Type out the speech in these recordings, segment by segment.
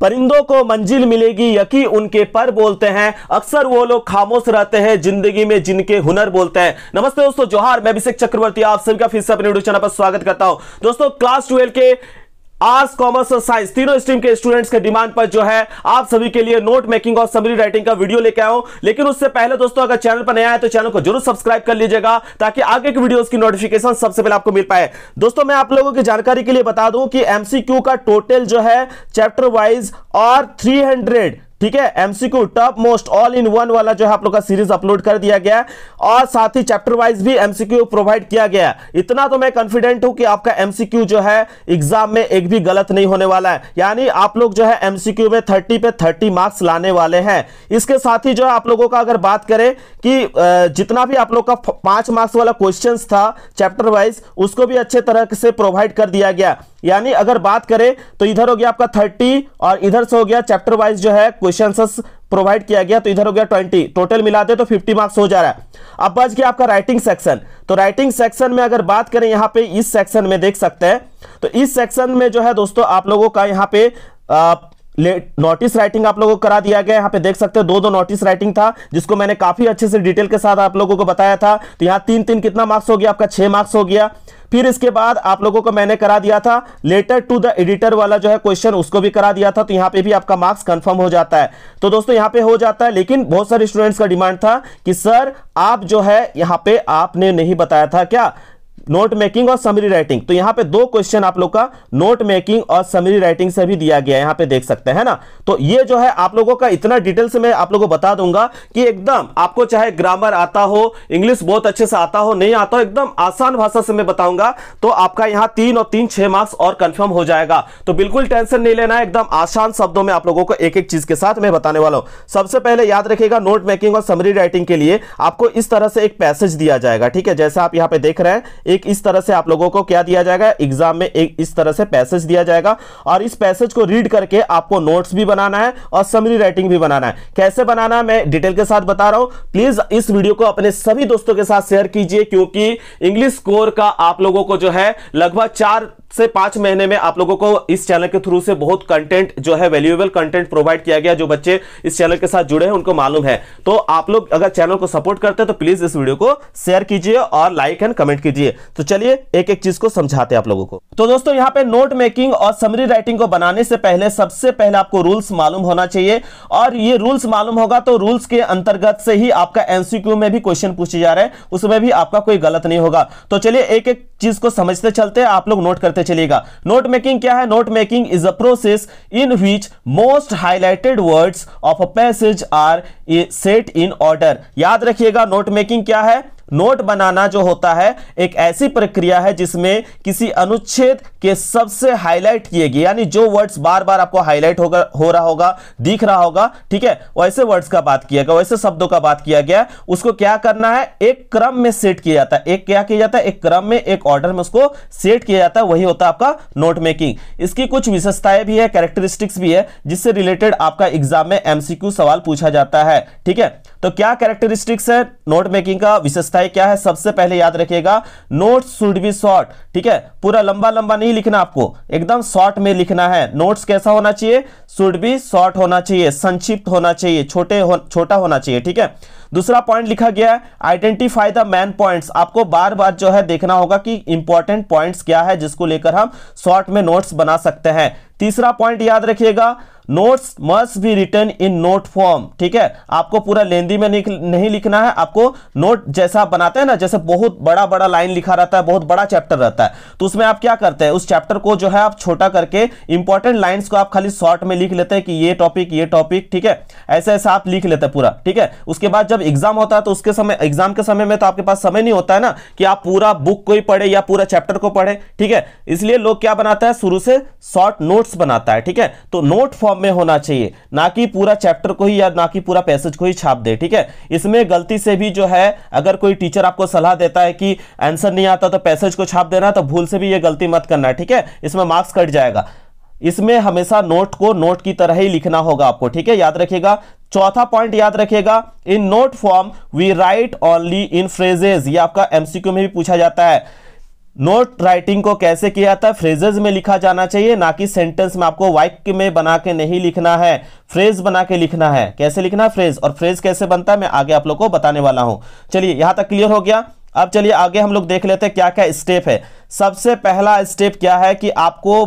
परिंदों को मंजिल मिलेगी यकी उनके पर बोलते हैं अक्सर वो लोग खामोश रहते हैं जिंदगी में जिनके हुनर बोलते हैं नमस्ते दोस्तों जोहार मैं अभिषेक चक्रवर्ती आप सभी का फिर से अपने यूट्यूब चैनल पर स्वागत करता हूं दोस्तों क्लास ट्वेल्व के आर्ट्स कॉमर्स और साइंस तीनों स्ट्रीम के स्टूडेंट्स के डिमांड पर जो है आप सभी के लिए नोट मेकिंग और समरी राइटिंग का वीडियो लेके आया लेकिन उससे पहले दोस्तों अगर चैनल पर नया है तो चैनल को जरूर सब्सक्राइब कर लीजिएगा ताकि आगे की वीडियोस की नोटिफिकेशन सबसे पहले आपको मिल पाए दोस्तों मैं आप लोगों की जानकारी के लिए बता दूं कि एमसीक्यू का टोटल जो है चैप्टर वाइज और थ्री ठीक है MCQ top most all in one वाला जो है आप लोग का सीरीज अपलोड कर दिया गया और साथ ही चैप्टर वाइज भी एमसीक्यू प्रोवाइड किया गया इतना तो मैं कॉन्फिडेंट हूं कि आपका एमसीक्यू जो है एग्जाम में एक भी गलत नहीं होने वाला है यानी आप लोग जो है एमसीक्यू में थर्टी पे थर्टी मार्क्स लाने वाले हैं इसके साथ ही जो है आप लोगों का अगर बात करें कि जितना भी आप लोग का पांच मार्क्स वाला क्वेश्चन था चैप्टर वाइज उसको भी अच्छे तरह से प्रोवाइड कर दिया गया यानी अगर बात करें तो इधर हो गया आपका थर्टी और इधर से हो गया चैप्टर वाइज जो है क्वेश्चन प्रोवाइड किया गया तो इधर हो गया ट्वेंटी टोटल मिलाते तो फिफ्टी मार्क्स हो जा रहा है अब बच गया आपका राइटिंग सेक्शन तो राइटिंग सेक्शन में अगर बात करें यहाँ पे इस सेक्शन में देख सकते हैं तो इस सेक्शन में जो है दोस्तों आप लोगों का यहाँ पे नोटिस राइटिंग आप लोगों को करा दिया गया यहाँ पे देख सकते हैं दो दो नोटिस राइटिंग था जिसको मैंने काफी अच्छे से डिटेल के साथ आप लोगों को बताया था तो यहाँ तीन तीन कितना मार्क्स हो गया आपका छह मार्क्स हो गया फिर इसके बाद आप लोगों को मैंने करा दिया था लेटर टू द एडिटर वाला जो है क्वेश्चन उसको भी करा दिया था तो यहाँ पे भी आपका मार्क्स कंफर्म हो जाता है तो दोस्तों यहाँ पे हो जाता है लेकिन बहुत सारे स्टूडेंट्स का डिमांड था कि सर आप जो है यहाँ पे आपने नहीं बताया था क्या नोट मेकिंग और समरी राइटिंग तो यहां पे दो क्वेश्चन आप लोग का नोट मेकिंग और समरी राइटिंग से भी दिया गया है यहाँ पे देख सकते हैं ना तो ये जो है आप लोगों का इतना डिटेल से मैं आप लोगों को बता दूंगा कि एकदम आपको चाहे ग्रामर आता हो इंग्लिश बहुत अच्छे से आता हो नहीं आता हो एकदम आसान भाषा से मैं बताऊंगा तो आपका यहाँ तीन और तीन छह मार्क्स और कन्फर्म हो जाएगा तो बिल्कुल टेंशन नहीं लेना है एकदम आसान शब्दों में आप लोगों को एक एक चीज के साथ मैं बताने वाला हूँ सबसे पहले याद रखेगा नोट मेकिंग और समरी राइटिंग के लिए आपको इस तरह से एक पैसेज दिया जाएगा ठीक है जैसे आप यहाँ पे देख रहे हैं एक इस तरह से आप लोगों को क्या दिया जाएगा एग्जाम में एक इस तरह से पैसेज दिया जाएगा और इस पैसेज को रीड करके आपको नोट्स भी बनाना है और समरी राइटिंग भी बनाना है कैसे बनाना है मैं डिटेल के साथ बता रहा हूं प्लीज इस वीडियो को अपने सभी दोस्तों के साथ शेयर कीजिए क्योंकि इंग्लिश कोर का आप लोगों को जो है लगभग चार से पांच महीने में आप लोगों को इस चैनल के थ्रू से बहुत कंटेंट जो है वैल्यूएबल कंटेंट प्रोवाइड किया गया जो बच्चे इस चैनल के साथ जुड़े हैं उनको मालूम है तो आप लोग अगर चैनल को सपोर्ट करते हैं तो प्लीज इस वीडियो को शेयर कीजिए और लाइक एंड कमेंट कीजिए तो चलिए एक एक चीज को समझाते हैं आप लोगों को तो दोस्तों यहाँ पे नोट मेकिंग और समरी राइटिंग को बनाने से पहले सबसे पहले आपको रूल्स मालूम होना चाहिए और ये रूल्स मालूम होगा तो रूल्स के अंतर्गत से ही आपका एनसीक्यू में भी क्वेश्चन पूछे जा रहे हैं उसमें भी आपका कोई गलत नहीं होगा तो चलिए एक एक चीज को समझते चलते आप लोग नोट करते चलिएगा नोट मेकिंग क्या है note making is a process in which most highlighted words of a passage are set in order याद रखिएगा नोट मेकिंग क्या है नोट बनाना जो होता है एक ऐसी प्रक्रिया है जिसमें किसी अनुच्छेद के सबसे हाईलाइट किए गए यानी जो वर्ड्स बार बार आपको हाईलाइट होगा हो रहा होगा दिख रहा होगा ठीक है वैसे वर्ड्स का बात किया गया वैसे शब्दों का बात किया गया उसको क्या करना है एक क्रम में सेट किया जाता है एक क्या किया जाता है एक क्रम में एक ऑर्डर में उसको सेट किया जाता है वही होता है आपका नोट मेकिंग इसकी कुछ विशेषताएं भी है कैरेक्टरिस्टिक्स भी है जिससे रिलेटेड आपका एग्जाम में एमसीक्यू सवाल पूछा जाता है ठीक है तो क्या कैरेक्टरिस्टिक्स है नोट मेकिंग का विशेषता अस्थाई क्या है सबसे पहले याद रखिएगा नोट शुड बी शॉर्ट ठीक है पूरा लंबा लंबा नहीं लिखना आपको एकदम शॉर्ट में लिखना है नोट्स कैसा होना चाहिए शुड बी शॉर्ट होना चाहिए संक्षिप्त होना चाहिए छोटे हो, छोटा होना चाहिए ठीक है दूसरा पॉइंट लिखा गया है आइडेंटिफाई द मैन पॉइंट्स आपको बार बार जो है देखना होगा कि इंपॉर्टेंट पॉइंट्स क्या है जिसको लेकर हम शॉर्ट में नोट्स बना सकते हैं तीसरा पॉइंट याद रखिएगा notes must be written in note form ठीक है आपको पूरा लेंदी में नहीं लिखना है आपको नोट जैसा आप बनाते हैं ना जैसे बहुत बड़ा बड़ा लाइन लिखा रहता है बहुत बड़ा चैप्टर रहता है तो उसमें आप क्या करते हैं उस चैप्टर को जो है आप छोटा करके इंपॉर्टेंट लाइन्स को आप खाली शॉर्ट में लिख लेते हैं कि ये टॉपिक ये टॉपिक ठीक है ऐसे ऐसे आप लिख लेते हैं पूरा ठीक है उसके बाद जब एग्जाम होता है तो उसके समय एग्जाम के समय में तो आपके पास समय नहीं होता है ना कि आप पूरा बुक को ही पढ़े या पूरा चैप्टर को पढ़े ठीक है इसलिए लोग क्या बनाता है शुरू से शॉर्ट नोट्स बनाता है ठीक है तो नोट फॉर्म फॉर्म में होना चाहिए ना कि पूरा चैप्टर को ही या ना कि पूरा पैसेज को ही छाप दे ठीक है इसमें गलती से भी जो है अगर कोई टीचर आपको सलाह देता है कि आंसर नहीं आता तो पैसेज को छाप देना तो भूल से भी ये गलती मत करना ठीक है इसमें मार्क्स कट जाएगा इसमें हमेशा नोट को नोट की तरह ही लिखना होगा आपको ठीक है याद रखिएगा चौथा पॉइंट याद रखिएगा in note form we write only in phrases ये आपका एमसीक्यू में भी पूछा जाता है नोट राइटिंग को कैसे किया जाता है फ्रेजेज में लिखा जाना चाहिए ना कि सेंटेंस में आपको वाक्य में बना के नहीं लिखना है फ्रेज बना के लिखना है कैसे लिखना है फ्रेज और फ्रेज कैसे बनता है मैं आगे आप लोग को बताने वाला हूं चलिए यहां तक क्लियर हो गया अब चलिए आगे हम लोग देख लेते हैं क्या क्या स्टेप है सबसे पहला स्टेप क्या है कि आपको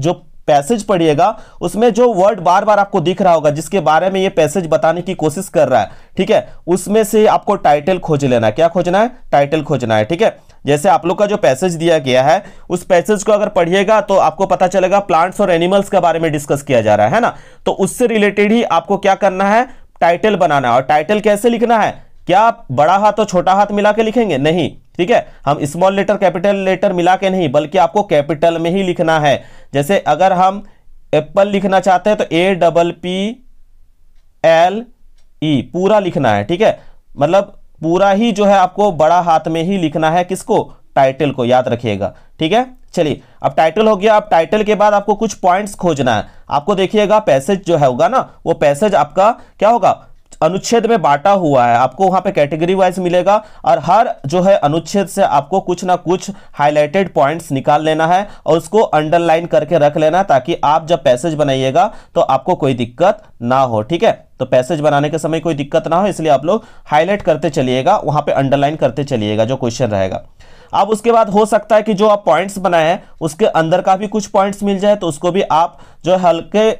जो पैसेज पढ़िएगा उसमें जो वर्ड बार बार आपको दिख रहा होगा जिसके बारे में ये पैसेज बताने की कोशिश कर रहा है ठीक है उसमें से आपको टाइटल खोज लेना है क्या खोजना है टाइटल खोजना है ठीक है जैसे आप लोग का जो पैसेज दिया गया है उस पैसेज को अगर पढ़िएगा तो आपको पता चलेगा प्लांट्स और एनिमल्स के बारे में डिस्कस किया जा रहा है ना तो उससे रिलेटेड ही आपको क्या करना है टाइटल बनाना है और टाइटल कैसे लिखना है क्या बड़ा हाथ और छोटा हाथ मिला के लिखेंगे नहीं ठीक है हम स्मॉल लेटर कैपिटल लेटर मिला के नहीं बल्कि आपको कैपिटल में ही लिखना है जैसे अगर हम एप्पल लिखना चाहते हैं तो A double P L E पूरा लिखना है ठीक है मतलब पूरा ही जो है आपको बड़ा हाथ में ही लिखना है किसको टाइटल को याद रखिएगा ठीक है चलिए अब टाइटल हो गया अब टाइटल के बाद आपको कुछ पॉइंट्स खोजना है आपको देखिएगा पैसेज जो है होगा ना वो पैसेज आपका क्या होगा अनुच्छेद में बांटा हुआ है आपको वहां पे कैटेगरी वाइज मिलेगा और हर जो है अनुच्छेद से आपको कुछ ना कुछ हाईलाइटेड पॉइंट्स निकाल लेना है और उसको अंडरलाइन करके रख लेना ताकि आप जब पैसेज बनाइएगा तो आपको कोई दिक्कत ना हो ठीक है तो पैसेज बनाने के समय कोई दिक्कत ना हो इसलिए आप लोग हाईलाइट करते चलिएगा वहां पर अंडरलाइन करते चलिएगा जो क्वेश्चन रहेगा अब उसके बाद हो सकता है कि जो आप पॉइंट्स बनाए हैं उसके अंदर का भी कुछ पॉइंट्स मिल जाए तो उसको भी आप जो हल्के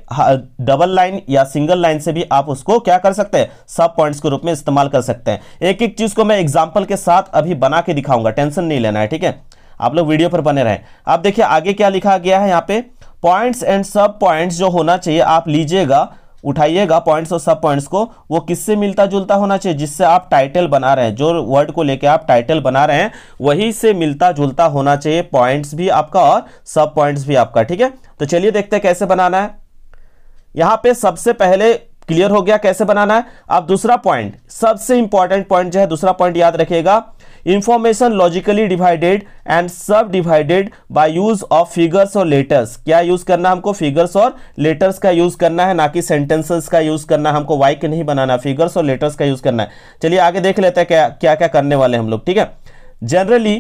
डबल लाइन या सिंगल लाइन से भी आप उसको क्या कर सकते हैं सब पॉइंट्स के रूप में इस्तेमाल कर सकते हैं एक एक चीज़ को मैं एग्जाम्पल के साथ अभी बना के दिखाऊंगा टेंशन नहीं लेना है ठीक है आप लोग वीडियो पर बने रहें आप देखिए आगे क्या लिखा गया है यहाँ पे पॉइंट्स एंड सब पॉइंट्स जो होना चाहिए आप लीजिएगा उठाइएगा पॉइंट्स और सब पॉइंट्स को वो किससे मिलता जुलता होना चाहिए जिससे आप टाइटल बना रहे हैं जो वर्ड को लेके आप टाइटल बना रहे हैं वही से मिलता जुलता होना चाहिए पॉइंट्स भी आपका और सब पॉइंट्स भी आपका ठीक है तो चलिए देखते हैं कैसे बनाना है यहाँ पे सबसे पहले क्लियर हो गया कैसे बनाना है अब दूसरा पॉइंट सबसे इंपॉर्टेंट पॉइंट जो है दूसरा पॉइंट याद रखिएगा information logically divided and sub divided by use of figures और लेटर्स क्या यूज करना हमको फिगर्स और लेटर्स का यूज करना है ना कि सेंटेंसेस का यूज करना हमको के नहीं बनाना फिगर्स और लेटर्स का यूज करना है चलिए आगे देख लेते हैं क्या क्या क्या करने वाले हम लोग ठीक है generally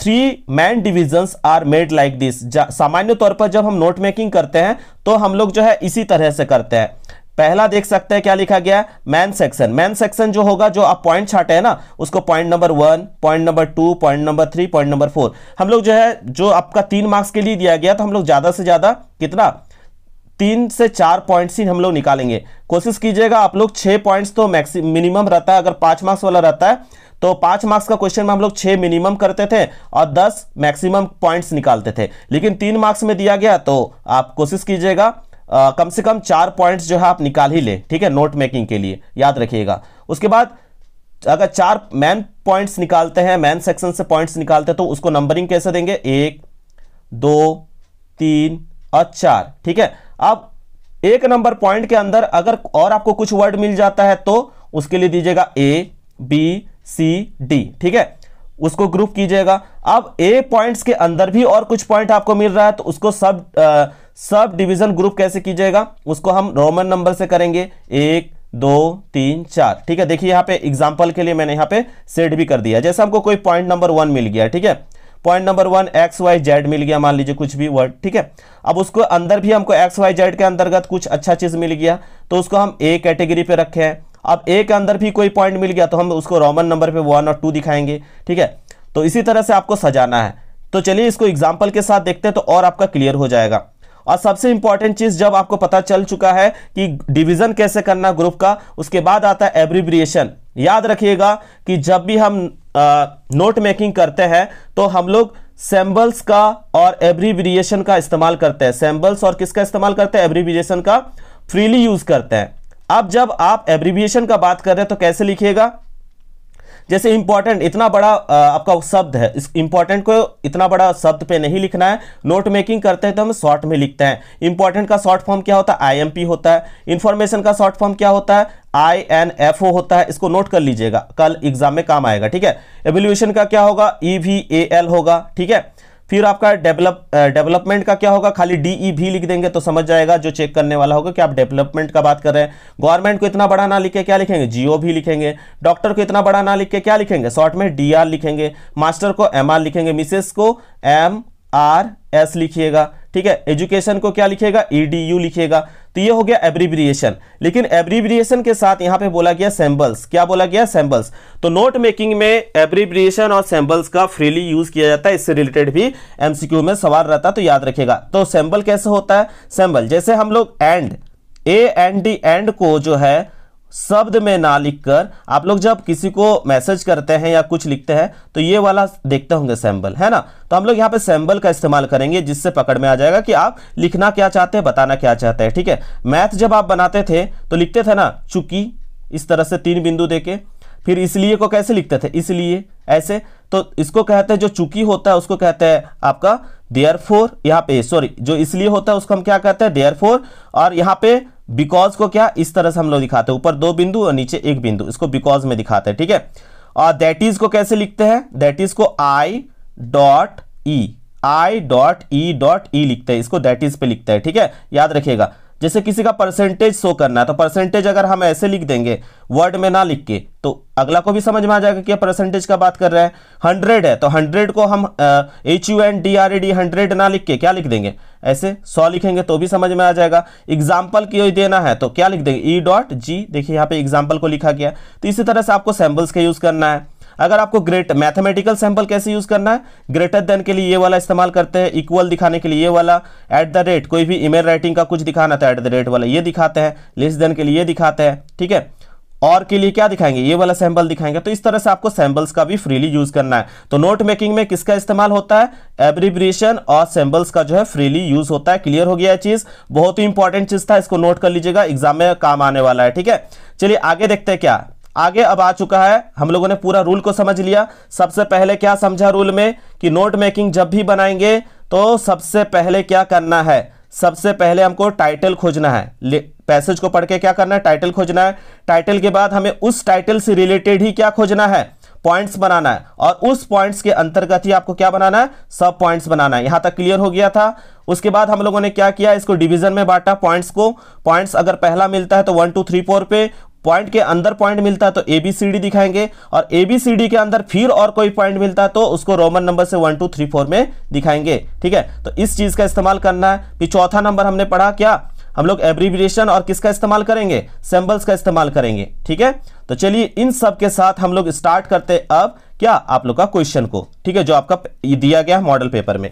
three main divisions are made like this सामान्य तौर पर जब हम नोट मेकिंग करते हैं तो हम लोग जो है इसी तरह से करते हैं पहला देख सकते हैं क्या लिखा गया है मैन सेक्शन मैन सेक्शन जो होगा जो आप पॉइंट छाटे हैं ना उसको point number one point number two point number three point number four हम लोग जो है जो आपका तीन मार्क्स के लिए दिया गया तो हम लोग ज़्यादा से ज़्यादा कितना तीन से चार पॉइंट्स ही हम लोग निकालेंगे कोशिश कीजिएगा आप लोग छः पॉइंट्स तो मैक्सिम मिनिमम रहता है अगर पाँच मार्क्स वाला रहता है तो पाँच मार्क्स का क्वेश्चन में हम लोग छः मिनिमम करते थे और दस मैक्सिमम पॉइंट्स निकालते थे लेकिन तीन मार्क्स में दिया गया तो आप कोशिश कीजिएगा आ, कम से कम चार पॉइंट्स जो है आप निकाल ही ले ठीक है नोट मेकिंग के लिए याद रखिएगा उसके बाद अगर चार मैन पॉइंट्स निकालते हैं मैन सेक्शन से पॉइंट्स निकालते हैं तो उसको नंबरिंग कैसे देंगे एक दो तीन और चार ठीक है अब एक नंबर पॉइंट के अंदर अगर और आपको कुछ वर्ड मिल जाता है तो उसके लिए दीजिएगा ए बी सी डी ठीक है उसको ग्रुप कीजिएगा अब ए पॉइंट्स के अंदर भी और कुछ पॉइंट आपको मिल रहा है तो उसको सब आ, सब डिवीजन ग्रुप कैसे कीजिएगा उसको हम रोमन नंबर से करेंगे एक दो तीन चार ठीक है देखिए यहाँ पे एग्जाम्पल के लिए मैंने यहाँ पे सेट भी कर दिया जैसे हमको कोई पॉइंट नंबर वन मिल गया ठीक है point number one X Y Z मिल गया मान लीजिए कुछ भी वर्ड ठीक है अब उसको अंदर भी हमको एक्स वाई जेड के अंतर्गत कुछ अच्छा चीज़ मिल गया तो उसको हम ए कैटेगरी पे रखे हैं अब ए के अंदर भी कोई पॉइंट मिल गया तो हम उसको रोमन नंबर पे वन और टू दिखाएंगे ठीक है तो इसी तरह से आपको सजाना है तो चलिए इसको एग्जाम्पल के साथ देखते हैं तो और आपका क्लियर हो जाएगा और सबसे इंपॉर्टेंट चीज़ जब आपको पता चल चुका है कि डिवीज़न कैसे करना ग्रुप का उसके बाद आता है एब्रीब्रिएशन याद रखिएगा कि जब भी हम नोट मेकिंग करते हैं तो हम लोग सैम्बल्स का और एब्रीब्रिएशन का इस्तेमाल करते हैं सैम्बल्स और किसका इस्तेमाल करते हैं एब्रीब्रिएशन का फ्रीली यूज करते हैं अब जब आप एब्रीविएशन का बात कर रहे हैं तो कैसे लिखिएगा जैसे इंपॉर्टेंट इतना बड़ा आपका शब्द है इस इंपॉर्टेंट को इतना बड़ा शब्द पे नहीं लिखना है नोट मेकिंग करते हैं तो हम शॉर्ट में लिखते हैं इंपॉर्टेंट का शॉर्ट फॉर्म क्या होता है आईएमपी होता है इंफॉर्मेशन का शॉर्ट फॉर्म क्या होता है आई एन एफ ओ होता है इसको नोट कर लीजिएगा कल एग्जाम में काम आएगा ठीक है एवोल्यूशन का क्या होगा ई वी ए एल होगा ठीक है फिर आपका डेवलप डेवलपमेंट का क्या होगा खाली डी e भी लिख देंगे तो समझ जाएगा जो चेक करने वाला होगा कि आप डेवलपमेंट का बात कर रहे हैं गवर्नमेंट को इतना बड़ा ना लिख के क्या लिखेंगे जीओ भी लिखेंगे डॉक्टर को इतना बड़ा ना लिख के क्या लिखेंगे शॉर्ट में डी लिखेंगे मास्टर को एम लिखेंगे मिसेस को एम आर एस लिखिएगा ठीक है एजुकेशन को क्या लिखेगा ईडीयू e लिखेगा तो ये हो गया एब्रीब्रिएशन लेकिन एब्रीब्रिएशन के साथ यहां पे बोला गया सैम्बल्स क्या बोला गया सैम्बल्स तो नोट मेकिंग में एब्रीब्रिएशन और सैम्बल्स का फ्रीली यूज किया जाता है इससे रिलेटेड भी एमसीक्यू में सवाल रहता तो याद रखेगा तो सैम्बल कैसे होता है सैम्बल जैसे हम लोग and A and D and को जो है शब्द में ना लिखकर आप लोग जब किसी को मैसेज करते हैं या कुछ लिखते हैं तो ये वाला देखते होंगे सैम्बल है ना तो हम लोग यहाँ पे सैम्बल का इस्तेमाल करेंगे जिससे पकड़ में आ जाएगा कि आप लिखना क्या चाहते हैं बताना क्या चाहते हैं ठीक है मैथ जब आप बनाते थे तो लिखते थे ना चुकी इस तरह से तीन बिंदु देके फिर इसलिए को कैसे लिखते थे इसलिए ऐसे तो इसको कहते हैं जो चुकी होता है उसको कहते हैं आपका देयर फोर यहाँ पे सॉरी जो इसलिए होता है उसको हम क्या कहते हैं देयर फोर और यहाँ पे बिकॉज को क्या इस तरह से हम लोग दिखाते हैं ऊपर दो बिंदु और नीचे एक बिंदु इसको बिकॉज में दिखाते हैं ठीक है और दैट इज को कैसे लिखते हैं दैट इज को I dot E I dot E dot E लिखते हैं इसको दैट इज पे लिखते हैं ठीक है याद रखिएगा जैसे किसी का परसेंटेज शो करना है तो परसेंटेज अगर हम ऐसे लिख देंगे वर्ड में ना लिख के तो अगला को भी समझ में आ जाएगा कि परसेंटेज का बात कर रहे हैं हंड्रेड है तो हंड्रेड को हम H U N D R A D hundred ना लिख के क्या लिख देंगे ऐसे सौ लिखेंगे तो भी समझ में आ जाएगा एग्जाम्पल की देना है तो क्या लिख देंगे ई डॉट जी देखिए यहाँ पे एग्जाम्पल को लिखा गया तो इसी तरह से आपको सैम्पल्स का यूज़ करना है अगर आपको ग्रेट मैथमेटिकल सैंपल कैसे यूज़ करना है ग्रेटर देन के लिए ये वाला इस्तेमाल करते हैं इक्वल दिखाने के लिए ये वाला एट द रेट कोई भी ईमेल राइटिंग का कुछ दिखाना था एट द रेट वाला ये दिखाते हैं लेस देन के लिए ये दिखाते हैं ठीक है और के लिए क्या दिखाएंगे ये वाला सैंपल दिखाएंगे तो इस तरह से आपको सैंपल्स का भी फ्रीली यूज करना है तो नोट मेकिंग में किसका इस्तेमाल होता है एब्रीब्रेशन और सैंपल्स का जो है फ्रीली यूज होता है क्लियर हो गया है चीज बहुत ही इंपॉर्टेंट चीज था इसको नोट कर लीजिएगा एग्जाम में काम आने वाला है ठीक है चलिए आगे देखते हैं क्या आगे अब आ चुका है हम लोगों ने पूरा रूल को समझ लिया सबसे पहले क्या समझा रूल में कि नोट मेकिंग जब भी बनाएंगे तो सबसे पहले क्या करना है सबसे पहले हमको टाइटल खोजना है पैसेज को पढ़ के क्या करना है टाइटल खोजना है टाइटल के बाद हमें उस टाइटल से रिलेटेड ही क्या खोजना है पॉइंट्स बनाना है और उस पॉइंट्स के अंतर्गत ही आपको क्या बनाना है सब पॉइंट्स बनाना है यहां तक क्लियर हो गया था उसके बाद हम लोगों ने क्या किया इसको डिवीजन में बांटा पॉइंट्स को पॉइंट्स अगर पहला मिलता है तो वन टू थ्री फोर पे पॉइंट के अंदर पॉइंट मिलता है तो ए बी सी डी दिखाएंगे और ए बी सी डी के अंदर फिर और कोई पॉइंट मिलता है तो उसको रोमन नंबर से वन टू थ्री फोर में दिखाएंगे ठीक है तो इस चीज़ का इस्तेमाल करना है फिर चौथा नंबर हमने पढ़ा क्या हम लोग एब्रीविएशन और किसका इस्तेमाल करेंगे सैम्बल्स का इस्तेमाल करेंगे ठीक है तो चलिए इन सब के साथ हम लोग स्टार्ट करते अब क्या आप लोग का क्वेश्चन को ठीक है जो आपका दिया गया है मॉडल पेपर में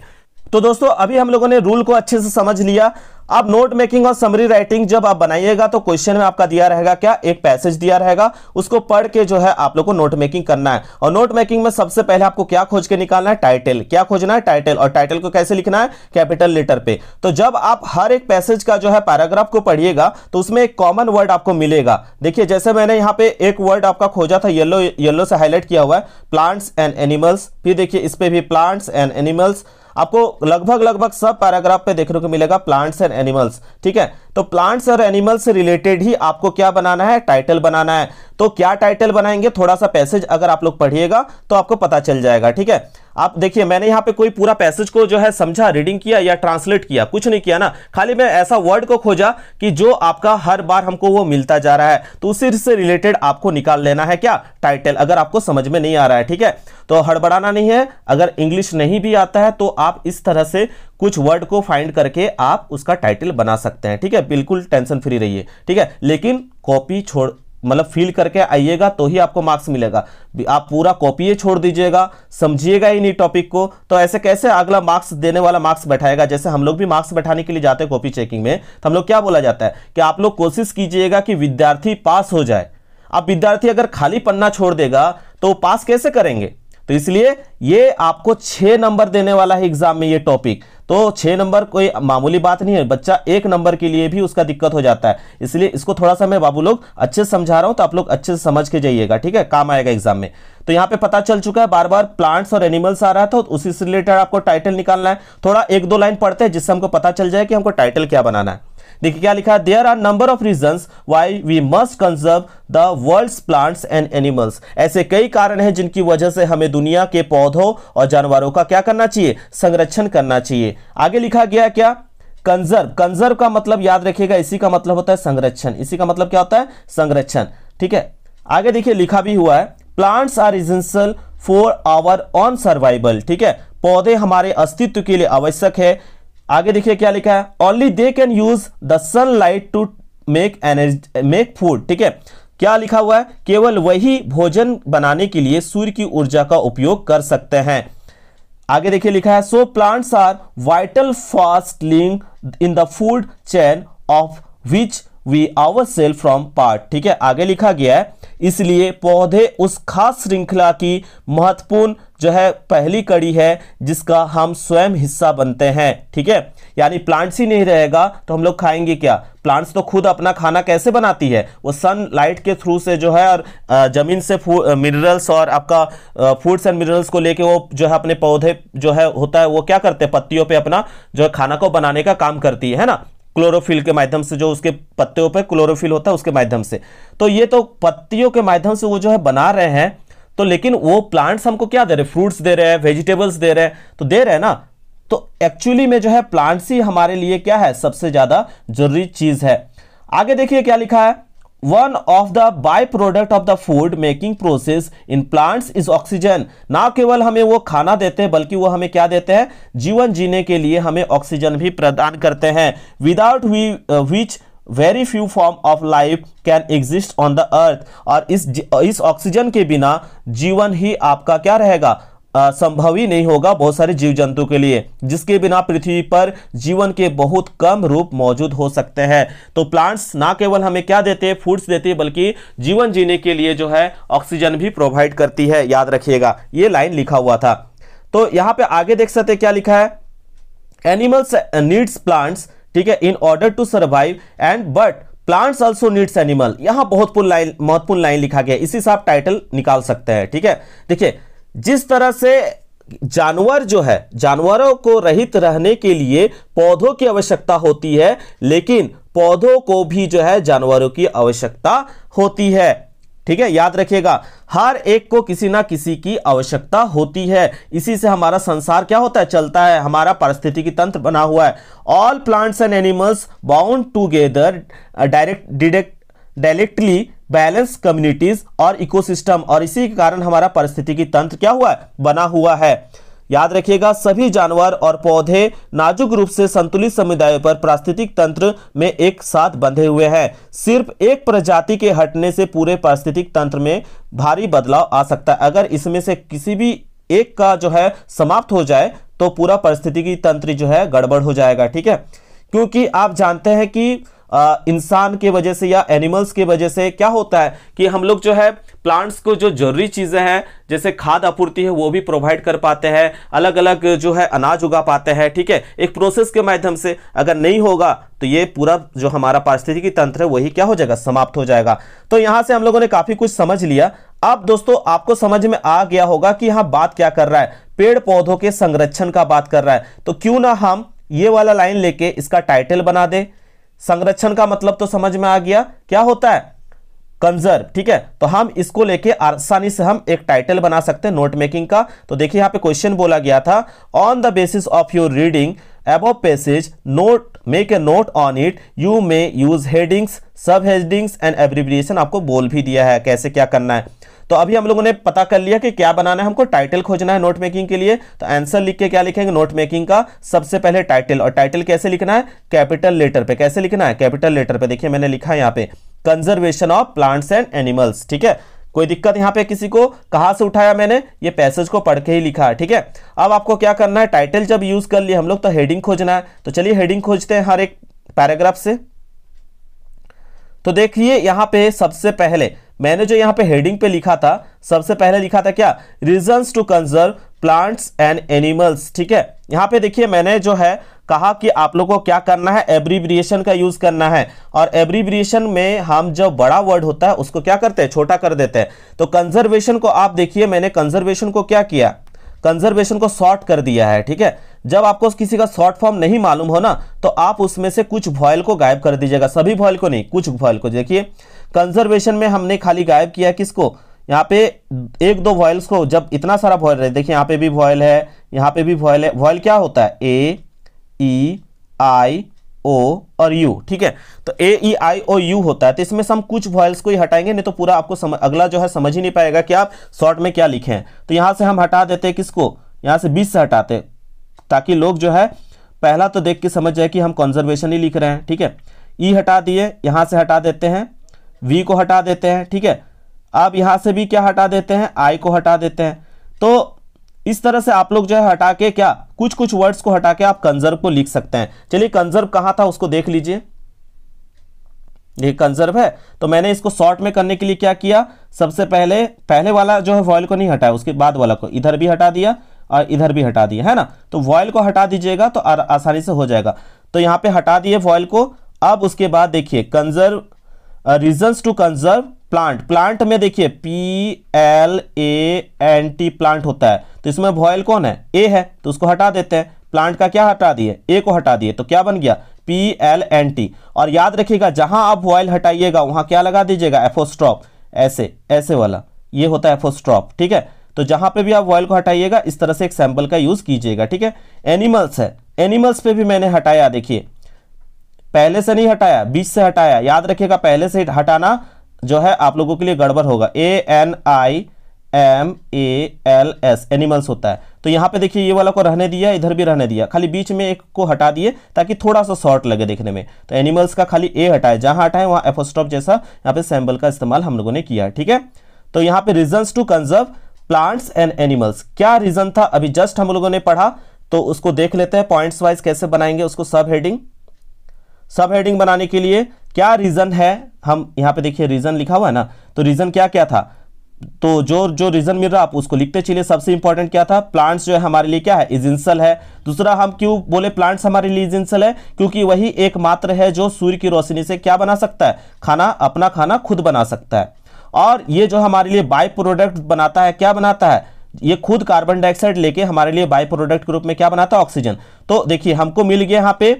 तो दोस्तों अभी हम लोगों ने रूल को अच्छे से समझ लिया आप नोट मेकिंग और समरी राइटिंग जब आप बनाइएगा तो क्वेश्चन में आपका दिया रहेगा क्या एक पैसेज दिया रहेगा उसको पढ़ के जो है आप लोग को नोट मेकिंग करना है और नोट मेकिंग में सबसे पहले आपको क्या खोज के निकालना है टाइटल क्या खोजना है टाइटल और टाइटल को कैसे लिखना है कैपिटल लेटर पे तो जब आप हर एक पैसेज का जो है पैराग्राफ को पढ़िएगा तो उसमें एक कॉमन वर्ड आपको मिलेगा देखिए जैसे मैंने यहाँ पे एक वर्ड आपका खोजा था येलो येलो से हाईलाइट किया हुआ है प्लांट्स एंड एनिमल्स फिर देखिए इस पर भी प्लांट्स एंड एनिमल्स आपको लगभग लगभग सब पैराग्राफ पे देखने को मिलेगा प्लांट्स एंड एनिमल्स ठीक है तो प्लांट्स और एनिमल्स से रिलेटेड ही आपको क्या बनाना है टाइटल बनाना है तो क्या टाइटल बनाएंगे थोड़ा सा पैसेज अगर आप लोग पढ़िएगा तो आपको पता चल जाएगा ठीक है आप देखिए मैंने यहाँ पे कोई पूरा पैसेज को जो है समझा रीडिंग किया या ट्रांसलेट किया कुछ नहीं किया ना खाली मैं ऐसा वर्ड को खोजा कि जो आपका हर बार हमको वो मिलता जा रहा है तो उसी से रिलेटेड आपको निकाल लेना है क्या टाइटल अगर आपको समझ में नहीं आ रहा है ठीक है तो हड़बड़ाना नहीं है अगर इंग्लिश नहीं भी आता है तो आप इस तरह से कुछ वर्ड को फाइंड करके आप उसका टाइटल बना सकते हैं ठीक है बिल्कुल टेंशन फ्री रहिए ठीक है लेकिन कॉपी छोड़ मतलब फील करके आइएगा तो ही आपको मार्क्स मिलेगा आप पूरा कॉपी छोड़ दीजिएगा समझिएगा ही नहीं टॉपिक को तो ऐसे कैसे अगला मार्क्स देने वाला मार्क्स बैठाएगा जैसे हम लोग भी मार्क्स बैठाने के लिए जाते हैं कॉपी चेकिंग में तो हम लोग क्या बोला जाता है कि आप लोग कोशिश कीजिएगा कि विद्यार्थी पास हो जाए आप विद्यार्थी अगर खाली पन्ना छोड़ देगा तो पास कैसे करेंगे तो इसलिए ये आपको छः नंबर देने वाला है एग्जाम में ये टॉपिक तो छः नंबर कोई मामूली बात नहीं है बच्चा एक नंबर के लिए भी उसका दिक्कत हो जाता है इसलिए इसको थोड़ा सा मैं बाबू लोग अच्छे से समझा रहा हूँ तो आप लोग अच्छे से समझ के जाइएगा ठीक है काम आएगा एग्जाम में तो यहाँ पे पता चल चुका है बार बार प्लांट्स और एनिमल्स आ रहा है तो उसी से रिलेटेड आपको टाइटल निकालना है थोड़ा एक दो लाइन पढ़ते हैं जिससे हमको पता चल जाए कि हमको टाइटल क्या बनाना है देखिए क्या लिखा there are number of reason why we must conserve the world plants and animals ऐसे कई कारण हैं जिनकी वजह से हमें दुनिया के पौधों और जानवरों का क्या करना चाहिए संरक्षण करना चाहिए आगे लिखा गया क्या कंजर्व कंजर्व का मतलब याद रखिएगा इसी का मतलब होता है संरक्षण इसी का मतलब क्या होता है संरक्षण ठीक है आगे देखिए लिखा भी हुआ है plants are essential for our own survival ठीक है पौधे हमारे अस्तित्व के लिए आवश्यक है आगे देखिए क्या लिखा है only they can use the light to make energy make food ठीक है क्या लिखा हुआ है केवल वही भोजन बनाने के लिए सूर्य की ऊर्जा का उपयोग कर सकते हैं आगे देखिए लिखा है so plants are vital first link in the food chain of which we our sell from part ठीक है आगे लिखा गया है इसलिए पौधे उस खास श्रृंखला की महत्वपूर्ण जो है पहली कड़ी है जिसका हम स्वयं हिस्सा बनते हैं ठीक है यानी प्लांट्स ही नहीं रहेगा तो हम लोग खाएंगे क्या प्लांट्स तो खुद अपना खाना कैसे बनाती है वो सन लाइट के थ्रू से जो है और ज़मीन से मिनरल्स और आपका फूड्स एंड मिनरल्स को लेके वो जो है अपने पौधे जो है होता है वो क्या करते हैं पत्तियों पे अपना जो है खाना को बनाने का काम करती है, है ना क्लोरोफिल के माध्यम से जो उसके पत्तियों पर क्लोरोफिल होता है उसके माध्यम से तो ये तो पत्तियों के माध्यम से वो जो है बना रहे हैं तो लेकिन वो प्लांट्स हमको क्या दे रहे फ्रूट्स दे रहे हैं वेजिटेबल्स दे रहे हैं तो दे रहे हैं ना तो एक्चुअली में जो है प्लांट्स ही हमारे लिए क्या है सबसे ज़्यादा जरूरी चीज़ है आगे देखिए क्या लिखा है one of the by product of the food making process in plants is oxygen ना केवल हमें वो खाना देते हैं बल्कि वो हमें क्या देते हैं जीवन जीने के लिए हमें ऑक्सीजन भी प्रदान करते हैं without we which very few form of life can exist on the earth और इस इस ऑक्सीजन के बिना जीवन ही आपका क्या रहेगा संभव ही नहीं होगा बहुत सारे जीव जंतु के लिए जिसके बिना पृथ्वी पर जीवन के बहुत कम रूप मौजूद हो सकते हैं तो प्लांट्स ना केवल हमें क्या देते हैं फूड्स देते हैं बल्कि जीवन जीने के लिए जो है ऑक्सीजन भी प्रोवाइड करती है याद रखिएगा ये लाइन लिखा हुआ था तो यहाँ पे आगे देख सकते क्या लिखा है एनिमल्स नीड्स प्लांट्स ठीक है in order to survive and but plants also needs animal यहां बहुत लाइन महत्वपूर्ण लाइन लिखा गया इसी से आप टाइटल निकाल सकते हैं ठीक है देखिए जिस तरह से जानवर जो है जानवरों को रहित रहने के लिए पौधों की आवश्यकता होती है लेकिन पौधों को भी जो है जानवरों की आवश्यकता होती है ठीक है याद रखिएगा हर एक को किसी ना किसी की आवश्यकता होती है इसी से हमारा संसार क्या होता है चलता है हमारा पारिस्थितिकी तंत्र बना हुआ है all plants and animals bound together direct डिडेक्ट डायरेक्टली बैलेंस कम्युनिटीज और इकोसिस्टम और इसी के कारण हमारा पारिस्थितिकी तंत्र क्या हुआ है बना हुआ है याद रखिएगा सभी जानवर और पौधे नाजुक रूप से संतुलित समुदायों पर पारिस्थितिक तंत्र में एक साथ बंधे हुए हैं सिर्फ एक प्रजाति के हटने से पूरे पारिस्थितिक तंत्र में भारी बदलाव आ सकता है अगर इसमें से किसी भी एक का जो है समाप्त हो जाए तो पूरा पारिस्थितिकी तंत्र जो है गड़बड़ हो जाएगा ठीक है क्योंकि आप जानते हैं कि इंसान के वजह से या एनिमल्स के वजह से क्या होता है कि हम लोग जो है प्लांट्स को जो जरूरी चीज़ें हैं जैसे खाद आपूर्ति है वो भी प्रोवाइड कर पाते हैं अलग अलग जो है अनाज उगा पाते हैं ठीक है एक प्रोसेस के माध्यम से अगर नहीं होगा तो ये पूरा जो हमारा पारिस्थितिकी तंत्र है वही क्या हो जाएगा समाप्त हो जाएगा तो यहाँ से हम लोगों ने काफ़ी कुछ समझ लिया अब दोस्तों आपको समझ में आ गया होगा कि यहाँ बात क्या कर रहा है पेड़ पौधों के संरक्षण का बात कर रहा है तो क्यों ना हम ये वाला लाइन लेके इसका टाइटल बना दे संरक्षण का मतलब तो समझ में आ गया क्या होता है कंजर्व ठीक है तो हम इसको लेके आसानी से हम एक टाइटल बना सकते हैं नोट मेकिंग का तो देखिए यहां पे क्वेश्चन बोला गया था on the basis of your reading above passage note make a note on it you may use headings sub headings and abbreviation आपको बोल भी दिया है कैसे क्या करना है तो अभी हम लोगों ने पता कर लिया कि क्या बनाना है हमको टाइटल खोजना है नोट मेकिंग के लिए तो आंसर लिख के क्या लिखेंगे नोट मेकिंग का सबसे पहले टाइटल और टाइटल कैसे लिखना है कैपिटल लेटर पे कैसे लिखना है कैपिटल लेटर पे देखिए मैंने लिखा है यहाँ पे conservation of plants and animals ठीक है कोई दिक्कत यहां पे किसी को कहां से उठाया मैंने ये पैसेज को पढ़ के ही लिखा है ठीक है अब आपको क्या करना है टाइटल जब यूज कर लिए हम लोग तो हेडिंग खोजना है तो चलिए हेडिंग खोजते हैं हर एक पैराग्राफ से तो देखिए यहाँ पे सबसे पहले मैंने जो यहाँ पे हेडिंग पे लिखा था सबसे पहले लिखा था क्या reason to conserve plants and animals ठीक है यहाँ पे देखिए मैंने जो है कहा कि आप लोग को क्या करना है एब्रीब्रिएशन का यूज करना है और एब्रीब्रिएशन में हम जो बड़ा वर्ड होता है उसको क्या करते हैं छोटा कर देते हैं तो कंजर्वेशन को आप देखिए मैंने कंजर्वेशन को क्या किया कंजर्वेशन को शॉर्ट कर दिया है ठीक है जब आपको किसी का शॉर्ट फॉर्म नहीं मालूम हो ना तो आप उसमें से कुछ वॉयल को गायब कर दीजिएगा सभी वॉयल को नहीं कुछ वॉयल को देखिए कंजर्वेशन में हमने खाली गायब किया किसको यहाँ पे एक दो वॉयल्स को जब इतना सारा वॉयल रहे देखिए यहाँ पे भी वॉयल है यहाँ पे भी वॉयल है वॉयल क्या होता है ए ई आई ओ और यू ठीक है तो ए ई आई ओ यू होता है तो इसमें से हम कुछ वॉयल्स को ही हटाएंगे नहीं तो पूरा आपको समझ अगला जो है समझ ही नहीं पाएगा कि आप शॉर्ट में क्या लिखे हैं तो यहां से हम हटा देते हैं किसको यहां से बीस से हटाते ताकि लोग जो है पहला तो देख के समझ जाए कि हम कॉन्जर्वेशन ही लिख रहे हैं ठीक है ई e हटा दिए यहां से हटा देते हैं वी को हटा देते हैं ठीक है अब यहां से भी क्या हटा देते हैं आई को हटा देते हैं तो इस तरह से आप लोग जो है हटा के क्या कुछ कुछ वर्ड्स को हटा के आप कंजर्व को लिख सकते हैं चलिए कंजर्व कहां था उसको देख लीजिए ये कंजर्व है तो मैंने इसको शॉर्ट में करने के लिए क्या किया सबसे पहले पहले वाला जो है वॉयल को नहीं हटाया उसके बाद वाला को इधर भी हटा दिया और इधर भी हटा दिया है ना तो वॉयल को हटा दीजिएगा तो आसानी से हो जाएगा तो यहां पे हटा दिए वॉयल को अब उसके बाद देखिए conserve reason to conserve plant plant में देखिए P L A N T plant होता है तो इसमें वॉयल कौन है ए है तो उसको हटा देते हैं प्लांट का क्या हटा दिए ए को हटा दिए तो क्या बन गया पी एल एन टी और याद रखिएगा जहां आप वॉयल हटाइएगा वहां क्या लगा दीजिएगा एफोस्ट्रॉप ऐसे ऐसे वाला ये होता है एफोस्ट्रॉप ठीक है तो जहां पे भी आप वॉयल को हटाइएगा इस तरह से एक सैंपल का यूज कीजिएगा ठीक है एनिमल्स है एनिमल्स पे भी मैंने हटाया देखिए पहले से नहीं हटाया बीच से हटाया याद रखिएगा पहले से हटाना जो है आप लोगों के लिए गड़बड़ होगा A N I M A L S animals होता है तो यहाँ पे देखिए ये वाला को रहने दिया इधर भी रहने दिया खाली बीच में एक को हटा दिए ताकि थोड़ा सा शॉर्ट लगे देखने में तो एनिमल्स का खाली ए हटाए जहाँ हटाए वहाँ एफोस्टॉप जैसा यहाँ पे सैम्बल का इस्तेमाल हम लोगों ने किया ठीक है तो यहाँ पे reasons to conserve plants and animals क्या रीजन था अभी जस्ट हम लोगों ने पढ़ा तो उसको देख लेते हैं पॉइंट्स वाइज कैसे बनाएंगे उसको सब हेडिंग सब हेडिंग बनाने के लिए क्या रीज़न है हम यहाँ पे देखिए रीज़न लिखा हुआ है ना तो रीज़न क्या क्या था तो जो जो रीज़न मिल रहा आप उसको लिखते चलिए सबसे इंपॉर्टेंट क्या था प्लांट्स जो है हमारे लिए क्या है इजेंसल है दूसरा हम क्यों बोले प्लांट्स हमारे लिए इजेंसल है क्योंकि वही एकमात्र है जो सूर्य की रोशनी से क्या बना सकता है खाना अपना खाना खुद बना सकता है और ये जो हमारे लिए बाय प्रोडक्ट बनाता है क्या बनाता है ये खुद कार्बन डाइऑक्साइड लेके हमारे लिए बाय प्रोडक्ट के रूप में क्या बनाता है ऑक्सीजन तो देखिए हमको मिल गया यहाँ पे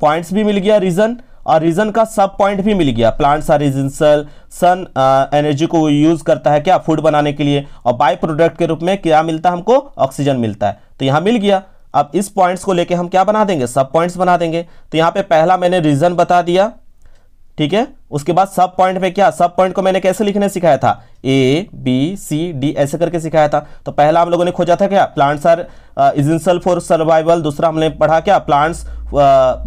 पॉइंट्स भी मिल गया रीज़न और रीजन का सब पॉइंट भी मिल गया plants are essential sun energy को यूज़ करता है क्या फूड बनाने के लिए और बाई प्रोडक्ट के रूप में क्या मिलता है हमको ऑक्सीजन मिलता है तो यहाँ मिल गया अब इस पॉइंट्स को लेके हम क्या बना देंगे सब पॉइंट्स बना देंगे तो यहाँ पे पहला मैंने रीजन बता दिया ठीक है उसके बाद सब पॉइंट में क्या सब पॉइंट को मैंने कैसे लिखने सिखाया था ए बी सी डी ऐसे करके सिखाया था तो पहला हम लोगों ने खोजा था क्या plants are essential for survival दूसरा हमने पढ़ा क्या plants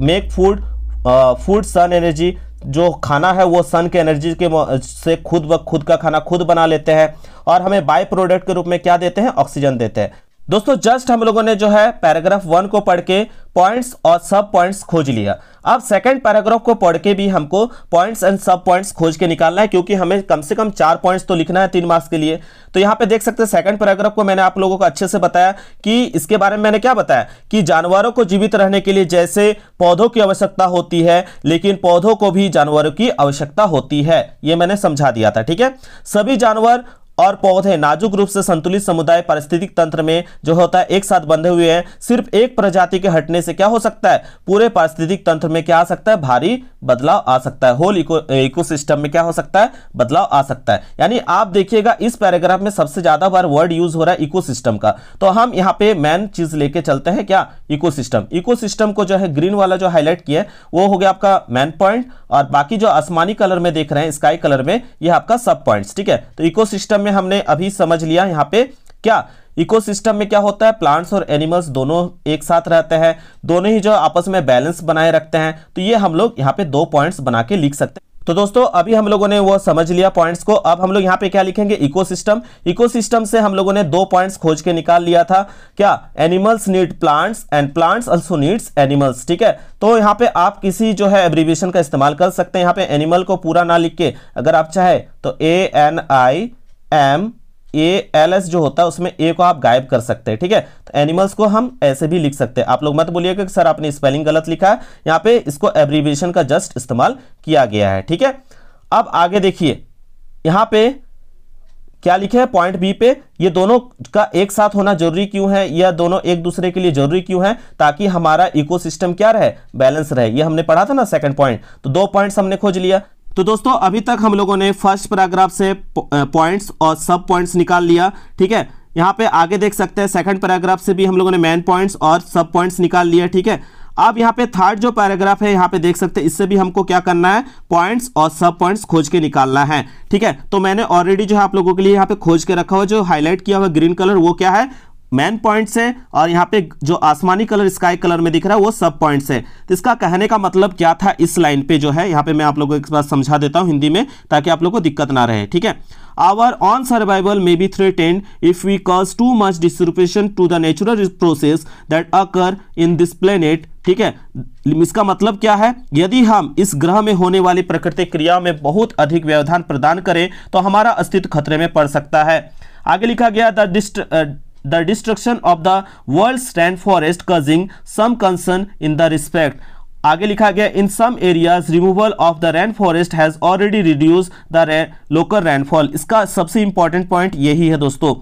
make food food sun energy जो खाना है वो सन के एनर्जी के से खुद व खुद का खाना खुद बना लेते हैं और हमें बाय प्रोडक्ट के रूप में क्या देते हैं ऑक्सीजन देते हैं दोस्तों जस्ट हम लोगों ने जो है पैराग्राफ वन को पढ़ के पॉइंट्स और सब पॉइंट्स खोज लिया अब सेकंड पैराग्राफ को पढ़ के भी हमको पॉइंट्स एंड सब पॉइंट्स खोज के निकालना है क्योंकि हमें कम से कम चार पॉइंट्स तो लिखना है तीन मार्क्स के लिए तो यहाँ पे देख सकते हैं सेकंड पैराग्राफ को मैंने आप लोगों को अच्छे से बताया कि इसके बारे में मैंने क्या बताया कि जानवरों को जीवित रहने के लिए जैसे पौधों की आवश्यकता होती है लेकिन पौधों को भी जानवरों की आवश्यकता होती है ये मैंने समझा दिया था ठीक है सभी जानवर और पौधे नाजुक रूप से संतुलित समुदाय पारिस्थितिक तंत्र में जो होता है एक साथ बंधे हुए हैं सिर्फ एक प्रजाति के हटने से क्या हो सकता है पूरे पारिस्थितिक तंत्र में क्या आ सकता है भारी बदलाव आ सकता है होल इको सिस्टम में क्या हो सकता है बदलाव आ सकता है यानी आप देखिएगा इस पैराग्राफ में सबसे ज्यादा बार वर्ड यूज हो रहा है इको का तो हम यहाँ पे मेन चीज लेके चलते हैं क्या इको सिस्टम को जो है ग्रीन वाला जो हाईलाइट किया है वो हो गया आपका मैन पॉइंट और बाकी जो आसमानी कलर में देख रहे हैं स्काई कलर में यह आपका सब पॉइंट ठीक है तो इको में हमने अभी समझ लिया यहाँ पे क्या इकोसिस्टम में क्या होता है प्लांट्स और एनिमल्स दोनों एक साथ रहते हैं दोनों ही जो आपस में बैलेंस बनाए रखते हैं तो ये हम लोग यहाँ पे दो पॉइंट्स बना के लिख सकते हैं तो दोस्तों अभी हम लोगों ने वो समझ लिया पॉइंट्स को अब हम लोग यहाँ पे क्या लिखेंगे इकोसिस्टम इकोसिस्टम से हम लोगों ने दो पॉइंट्स खोज के निकाल लिया था क्या animals need plants and plants also needs animals ठीक है तो यहाँ पे आप किसी जो है एब्रीविएशन का इस्तेमाल कर सकते हैं यहाँ पे एनिमल को पूरा ना लिख के अगर आप चाहे तो A N I M A L S जो होता है उसमें ए को आप गायब कर सकते हैं ठीक है तो एनिमल्स को हम ऐसे भी लिख सकते हैं आप लोग मत बोलिएगा कि सर आपने स्पेलिंग गलत लिखा है यहां पे इसको एब्रीविएशन का जस्ट इस्तेमाल किया गया है ठीक है अब आगे देखिए यहां पे क्या लिखे है पॉइंट बी पे ये दोनों का एक साथ होना जरूरी क्यों है या दोनों एक दूसरे के लिए जरूरी क्यों है ताकि हमारा इकोसिस्टम क्या रहे बैलेंस रहे ये हमने पढ़ा था ना सेकंड पॉइंट तो दो पॉइंट्स हमने खोज लिया तो दोस्तों अभी तक हम लोगों ने फर्स्ट पैराग्राफ से पॉइंट्स और सब पॉइंट्स निकाल लिया ठीक है यहाँ पे आगे देख सकते हैं सेकंड पैराग्राफ से भी हम लोगों ने मेन पॉइंट्स और सब पॉइंट्स निकाल लिया ठीक है अब यहाँ पे थर्ड जो पैराग्राफ है यहाँ पे देख सकते हैं इससे भी हमको क्या करना है पॉइंट्स और सब पॉइंट्स खोज के निकालना है ठीक है तो मैंने ऑलरेडी जो है आप लोगों के लिए यहाँ पे खोज के रखा हुआ जो हाईलाइट किया हुआ ग्रीन कलर वो क्या है मेन पॉइंट्स है और यहाँ पे जो आसमानी कलर स्काई कलर में दिख रहा है वो सब पॉइंट्स है तो इसका कहने का मतलब क्या था इस लाइन पे जो है यहाँ पे मैं आप लोगों को एक बार समझा देता हूँ हिंदी में ताकि आप लोगों को दिक्कत ना रहे ठीक है our own survival may be threatened if we cause too much distribution to the natural process that occur in this planet ठीक है इसका मतलब क्या है यदि हम इस ग्रह में होने वाली प्रकृतिक क्रियाओं में बहुत अधिक व्यवधान प्रदान करें तो हमारा अस्तित्व खतरे में पड़ सकता है आगे लिखा गया द डिस्ट the destruction of the world stand forest causing some concern in the respect आगे लिखा गया in some areas removal of the rain forest has already reduce the local rainfall इसका सबसे इंपॉर्टेंट पॉइंट यही है दोस्तों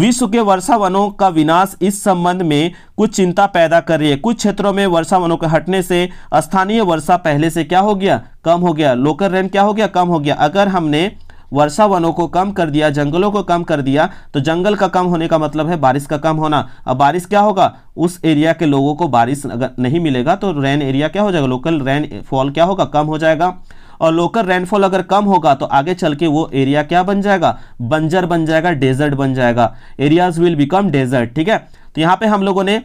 विश्व के वर्षा वनों का विनाश इस संबंध में कुछ चिंता पैदा कर रही है कुछ क्षेत्रों में वर्षा वनों के हटने से स्थानीय वर्षा पहले से क्या हो गया कम हो गया लोकल रेन क्या हो गया कम हो गया अगर हमने वर्षा वनों को कम कर दिया जंगलों को कम कर दिया तो जंगल का कम होने का मतलब है बारिश का कम होना अब बारिश क्या होगा उस एरिया के लोगों को बारिश अगर नहीं मिलेगा तो रेन एरिया क्या हो जाएगा लोकल रेन फॉल क्या होगा कम हो जाएगा और लोकल रेनफॉल अगर कम होगा तो आगे चल के वो एरिया क्या बन जाएगा बंजर बन जाएगा डेजर्ट बन जाएगा एरियाज विल बिकम डेजर्ट ठीक है तो यहाँ पे हम लोगों ने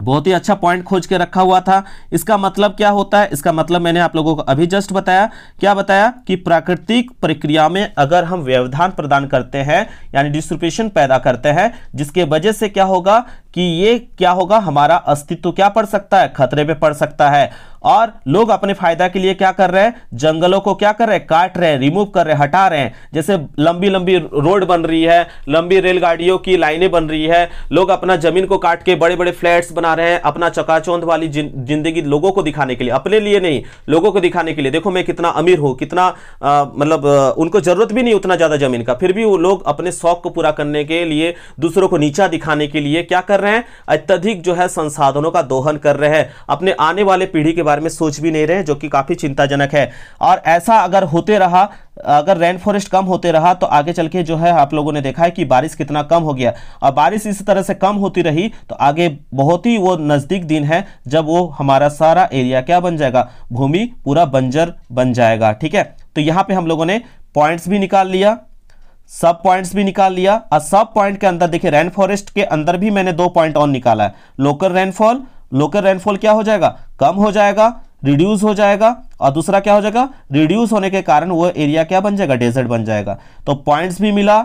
बहुत ही अच्छा पॉइंट खोज के रखा हुआ था इसका मतलब क्या होता है इसका मतलब मैंने आप लोगों को अभी जस्ट बताया क्या बताया कि प्राकृतिक प्रक्रिया में अगर हम व्यवधान प्रदान करते हैं यानी डिस्ट्रिप्यूशन पैदा करते हैं जिसके वजह से क्या होगा कि ये क्या होगा हमारा अस्तित्व क्या पड़ सकता है खतरे पे पड़ सकता है और लोग अपने फायदा के लिए क्या कर रहे हैं जंगलों को क्या कर रहे हैं काट रहे हैं रिमूव कर रहे हैं हटा रहे हैं जैसे लंबी लंबी रोड बन रही है लंबी रेलगाड़ियों की लाइनें बन रही है लोग अपना जमीन को काट के बड़े बड़े फ्लैट्स बना रहे हैं अपना चकाचौंध वाली जिंदगी लोगों को दिखाने के लिए अपने लिए नहीं लोगों को दिखाने के लिए देखो मैं कितना अमीर हूँ कितना मतलब उनको जरूरत भी नहीं उतना ज़्यादा जमीन का फिर भी वो लोग अपने शौक को पूरा करने के लिए दूसरों को नीचा दिखाने के लिए क्या कर रहे हैं अत्यधिक जो है संसाधनों का दोहन कर रहे हैं अपने आने वाले पीढ़ी के बारे में सोच भी नहीं रहे जो कि काफ़ी चिंताजनक है और ऐसा अगर होते रहा अगर रेन फॉरेस्ट कम होते रहा तो आगे चल के जो है आप लोगों ने देखा है कि बारिश कितना कम हो गया और बारिश इस तरह से कम होती रही तो आगे बहुत ही वो नज़दीक दिन है जब वो हमारा सारा एरिया क्या बन जाएगा भूमि पूरा बंजर बन जाएगा ठीक है तो यहाँ पे हम लोगों ने पॉइंट्स भी निकाल लिया सब पॉइंट्स भी निकाल लिया और सब पॉइंट के अंदर देखिए रेन फॉरेस्ट के अंदर भी मैंने दो पॉइंट ऑन निकाला है लोकल रेनफॉल लोकल रेनफॉल क्या हो जाएगा कम हो जाएगा रिड्यूस हो जाएगा और दूसरा क्या हो जाएगा रिड्यूस होने के कारण वो एरिया क्या बन जाएगा डेजर्ट बन जाएगा तो पॉइंट्स भी मिला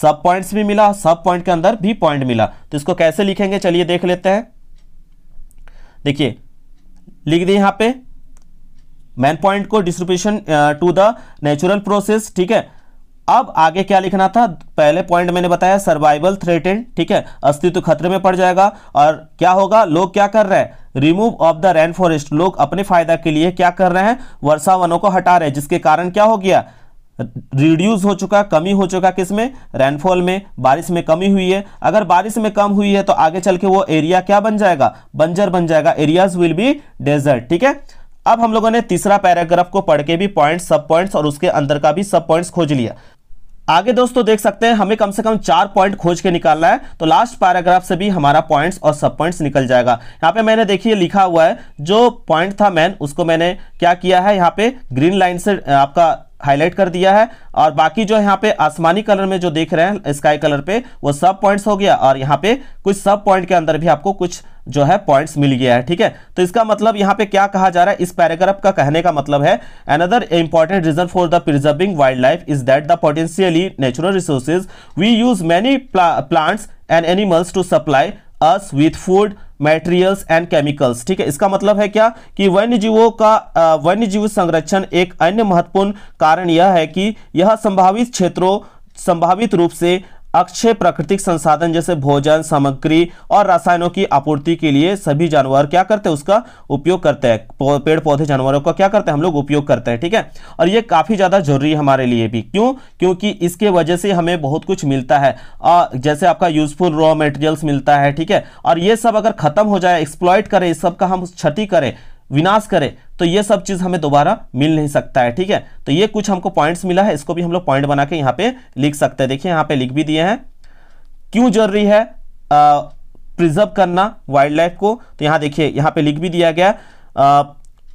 सब पॉइंट्स भी मिला सब पॉइंट के अंदर भी पॉइंट मिला तो इसको कैसे लिखेंगे चलिए देख लेते हैं देखिए लिख दिए यहां पे मैन पॉइंट को distribution to the natural process ठीक है अब आगे क्या लिखना था पहले पॉइंट मैंने बताया सर्वाइवल थ्रेटेड ठीक है अस्तित्व खतरे में पड़ जाएगा और क्या होगा लोग क्या कर रहे हैं remove of the rain forest लोग अपने फायदा के लिए क्या कर रहे हैं वर्षा वनों को हटा रहे हैं जिसके कारण क्या हो गया रिड्यूस हो चुका कमी हो चुका किसमें रेनफॉल में बारिश में कमी हुई है अगर बारिश में कम हुई है तो आगे चल के वो एरिया क्या बन जाएगा बंजर बन जाएगा एरियाज विल बी डेजर्ट ठीक है अब हम लोगों ने तीसरा पैराग्राफ को पढ़ के भी पॉइंट्स सब पॉइंट्स और उसके अंदर का भी सब पॉइंट्स खोज लिया आगे दोस्तों देख सकते हैं हमें कम से कम चार पॉइंट खोज के निकालना है तो लास्ट पैराग्राफ से भी हमारा पॉइंट्स और सब पॉइंट्स निकल जाएगा यहाँ पे मैंने देखिए लिखा हुआ है जो पॉइंट था मैन उसको मैंने क्या किया है यहाँ पे ग्रीन लाइन से आपका हाईलाइट कर दिया है और बाकी जो यहाँ पे आसमानी कलर में जो देख रहे हैं स्काई कलर पे वो सब पॉइंट्स हो गया और यहाँ पे कुछ सब पॉइंट के अंदर भी आपको कुछ जो है पॉइंट्स मिल गया है ठीक है तो इसका मतलब यहाँ पे क्या कहा जा रहा है इस पैराग्राफ का कहने का मतलब है another important reason for the preserving wildlife is that the potentially natural resources we use many plants and animals to supply us with food materials and chemicals ठीक है इसका मतलब है क्या कि वन्य जीवों का वन्य जीव संरक्षण एक अन्य महत्वपूर्ण कारण यह है कि यह संभावित क्षेत्रों संभावित रूप से अक्षय प्राकृतिक संसाधन जैसे भोजन सामग्री और रसायनों की आपूर्ति के लिए सभी जानवर क्या करते हैं उसका उपयोग करते हैं पेड़ पौधे जानवरों का क्या करते हैं हम लोग उपयोग करते हैं ठीक है और ये काफ़ी ज़्यादा जरूरी है हमारे लिए भी क्यों क्योंकि इसके वजह से हमें बहुत कुछ मिलता है आ, जैसे आपका यूजफुल रॉ मटेरियल्स मिलता है ठीक है और ये सब अगर खत्म हो जाए एक्सप्लॉयट करें इस सब का हम क्षति करें विनाश करें तो ये सब चीज़ हमें दोबारा मिल नहीं सकता है ठीक है तो ये कुछ हमको पॉइंट्स मिला है इसको भी हम लोग पॉइंट बना के यहाँ पे लिख सकते हैं देखिए यहाँ पे लिख भी दिए हैं क्यों जरूरी है प्रिजर्व करना वाइल्ड लाइफ को तो यहाँ देखिए यहाँ पे लिख भी दिया गया